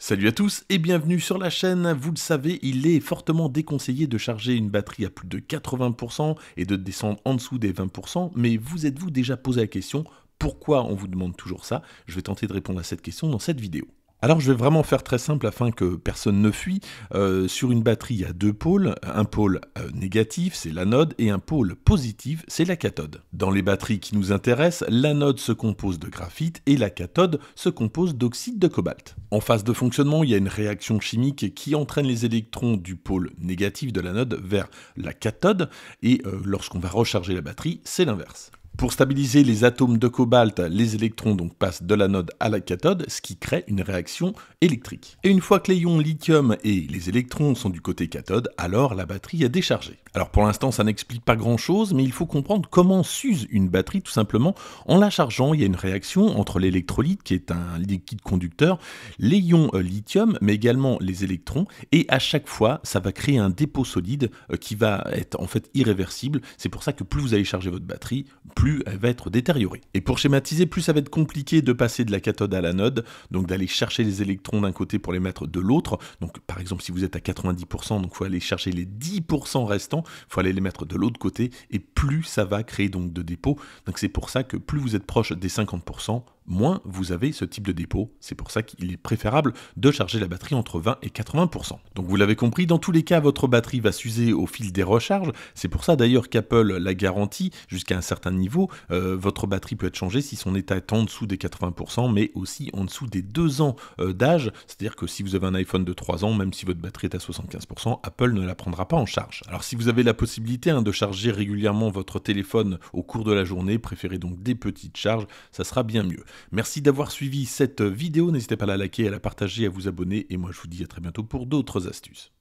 Salut à tous et bienvenue sur la chaîne. Vous le savez, il est fortement déconseillé de charger une batterie à plus de 80% et de descendre en dessous des 20%, mais vous êtes-vous déjà posé la question pourquoi on vous demande toujours ça Je vais tenter de répondre à cette question dans cette vidéo. Alors je vais vraiment faire très simple afin que personne ne fuit. Euh, sur une batterie, il y a deux pôles. Un pôle euh, négatif, c'est l'anode, et un pôle positif, c'est la cathode. Dans les batteries qui nous intéressent, l'anode se compose de graphite et la cathode se compose d'oxyde de cobalt. En phase de fonctionnement, il y a une réaction chimique qui entraîne les électrons du pôle négatif de l'anode vers la cathode, et euh, lorsqu'on va recharger la batterie, c'est l'inverse. Pour stabiliser les atomes de cobalt, les électrons donc passent de l'anode à la cathode, ce qui crée une réaction électrique. Et une fois que les ions lithium et les électrons sont du côté cathode, alors la batterie est déchargée. Alors pour l'instant, ça n'explique pas grand-chose, mais il faut comprendre comment s'use une batterie tout simplement. En la chargeant, il y a une réaction entre l'électrolyte, qui est un liquide conducteur, les ions euh, lithium, mais également les électrons, et à chaque fois, ça va créer un dépôt solide euh, qui va être en fait irréversible. C'est pour ça que plus vous allez charger votre batterie, plus elle va être détériorée. Et pour schématiser, plus ça va être compliqué de passer de la cathode à l'anode, donc d'aller chercher les électrons d'un côté pour les mettre de l'autre. Donc par exemple, si vous êtes à 90%, donc il faut aller chercher les 10% restants, il faut aller les mettre de l'autre côté, et plus ça va créer donc de dépôts. Donc c'est pour ça que plus vous êtes proche des 50%, moins vous avez ce type de dépôt. C'est pour ça qu'il est préférable de charger la batterie entre 20 et 80%. Donc vous l'avez compris, dans tous les cas, votre batterie va s'user au fil des recharges. C'est pour ça d'ailleurs qu'Apple la garantit jusqu'à un certain niveau. Euh, votre batterie peut être changée si son état est en dessous des 80%, mais aussi en dessous des 2 ans euh, d'âge. C'est-à-dire que si vous avez un iPhone de 3 ans, même si votre batterie est à 75%, Apple ne la prendra pas en charge. Alors si vous avez la possibilité hein, de charger régulièrement votre téléphone au cours de la journée, préférez donc des petites charges, ça sera bien mieux. Merci d'avoir suivi cette vidéo. N'hésitez pas à la liker, à la partager, à vous abonner. Et moi, je vous dis à très bientôt pour d'autres astuces.